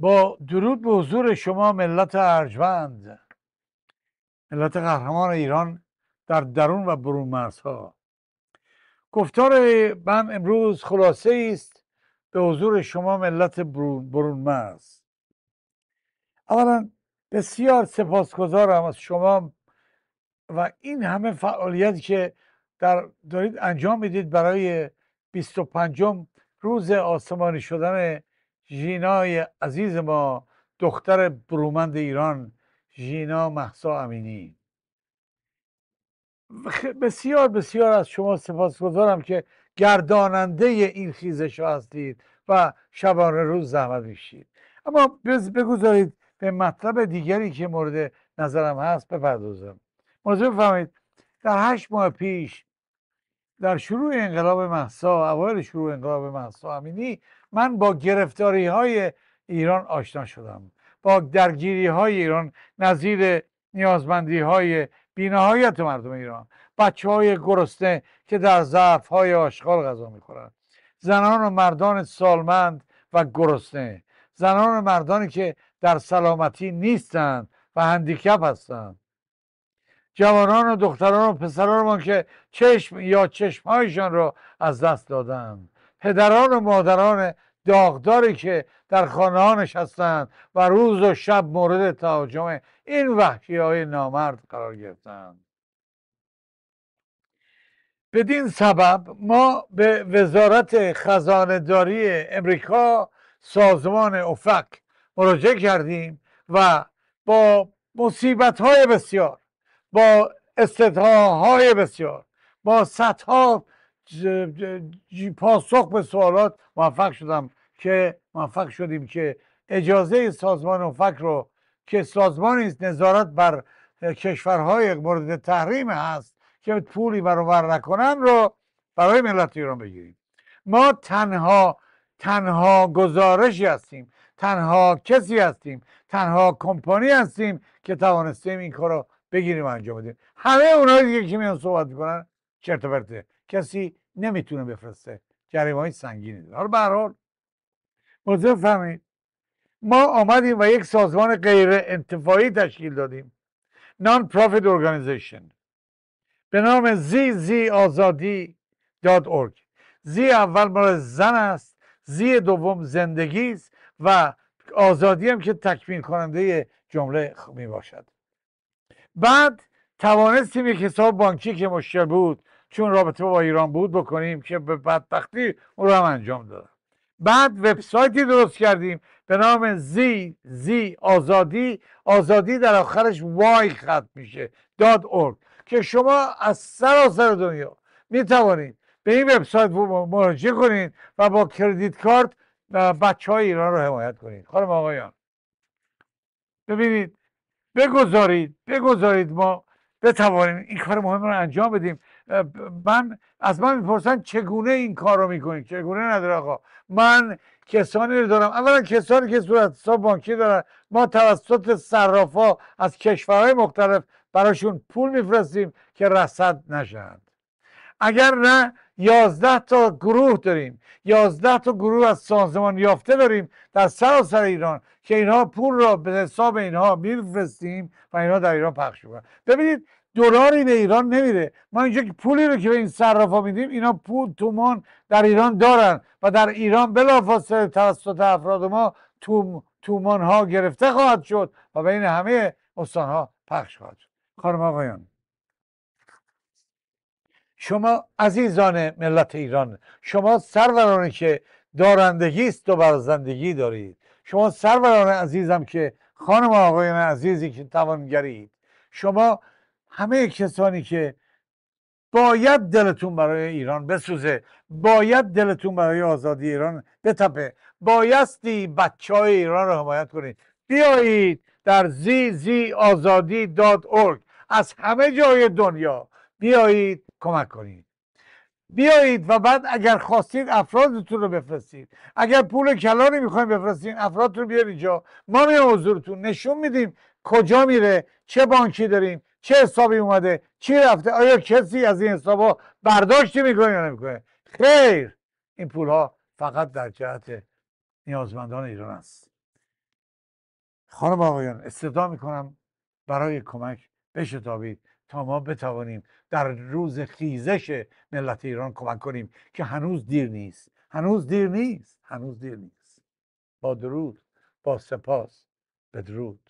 با درود به حضور شما ملت ارجمند ملت قهرمان ایران در درون و برون مرزها گفتار من امروز خلاصه است به حضور شما ملت برون, مرز اولا بسیار سپاسگزارم از شما و این همه فعالیت که در دارید انجام میدید برای 25 روز آسمانی شدن ژینای عزیز ما دختر برومند ایران ژینا محسا امینی بسیار بسیار از شما سپاسگزارم که گرداننده این خیزش ها هستید و شبانه روز زحمت میشید اما بگذارید به مطلب دیگری که مورد نظرم هست بپردازم موضوع بفهمید در هشت ماه پیش در شروع انقلاب محسا اول شروع انقلاب محسا امینی من با گرفتاری های ایران آشنا شدم با درگیری های ایران نظیر نیازمندی های بینهایت مردم ایران بچه های گرسنه که در ضعف های آشغال غذا میخورند زنان و مردان سالمند و گرسنه زنان و مردانی که در سلامتی نیستند و هندیکپ هستند جوانان و دختران و پسرانمان که چشم یا چشمهایشان را از دست دادند پدران و مادران داغداری که در خانه ها و روز و شب مورد تهاجم این وحشی های نامرد قرار گرفتند بدین سبب ما به وزارت خزانداری امریکا سازمان افق مراجعه کردیم و با مصیبت های بسیار با های بسیار با صدها پاسخ به سوالات موفق شدم که موفق شدیم که اجازه سازمان اوفک رو که سازمانی نظارت بر کشورهای مورد تحریم هست که پولی برآور نکنن رو برای ملت ایران بگیریم ما تنها تنها گزارشی هستیم تنها کسی هستیم تنها کمپانی هستیم که توانستیم این کار رو بگیریم انجام بدیم همه اونایی دیگه که میان صحبت میکنن چرت پرته کسی نمیتونه بفرسته جریمه های سنگینی داره حالا به حال فهمید ما آمدیم و یک سازمان غیر انتفاعی تشکیل دادیم نان پروفیت اورگانایزیشن به نام زی زی آزادی داد ارگ زی اول مال زن است زی دوم زندگی است و آزادی هم که تکمیل کننده جمله می باشد بعد توانستیم یک حساب بانکی که مشکل بود چون رابطه با ایران بود بکنیم که به بدبختی اون رو هم انجام داد بعد وبسایتی درست کردیم به نام زی زی آزادی آزادی در آخرش وای خط میشه داد اورگ که شما از سراسر دنیا میتوانید به این وبسایت مراجعه کنید و با کردیت کارت بچه های ایران رو حمایت کنید خانم آقایان ببینید بگذارید بگذارید ما بتوانیم این کار مهم رو انجام بدیم من از من میپرسن چگونه این کار رو میکنید چگونه نداره آقا من کسانی رو دارم اولا کسانی که صورت حساب بانکی دارن ما توسط صرافا از کشورهای مختلف براشون پول میفرستیم که رسد نشند اگر نه یازده تا گروه داریم یازده تا گروه از سازمان یافته داریم در سراسر ایران که اینها پول را به حساب اینها میفرستیم و اینها در ایران پخش میکنن ببینید دلاری به ایران نمیره ما اینجا که پولی رو که به این صرافا میدیم اینا پول تومان در ایران دارن و در ایران بلافاصله توسط افراد ما توم، تومان ها گرفته خواهد شد و بین همه استان ها پخش خواهد شد خانم آقایان شما عزیزان ملت ایران شما سرورانی که دارندگی است و زندگی دارید شما سروران عزیزم که خانم آقایان عزیزی که توانگرید شما همه کسانی که باید دلتون برای ایران بسوزه باید دلتون برای آزادی ایران بتپه بایستی بچه های ایران رو حمایت کنید بیایید در زی زی آزادی از همه جای دنیا بیایید کمک کنید بیایید و بعد اگر خواستید افرادتون رو بفرستید اگر پول کلانی میخوایم بفرستید افراد رو بیارید جا ما میام حضورتون نشون میدیم کجا میره چه بانکی داریم چه حسابی اومده چی رفته آیا کسی از این حسابا برداشتی میکنه یا نمیکنه خیر این پول ها فقط در جهت نیازمندان ایران است خانم آقایان استفاده میکنم برای کمک بشتابید تا ما بتوانیم در روز خیزش ملت ایران کمک کنیم که هنوز دیر نیست هنوز دیر نیست هنوز دیر نیست با درود با سپاس بدرود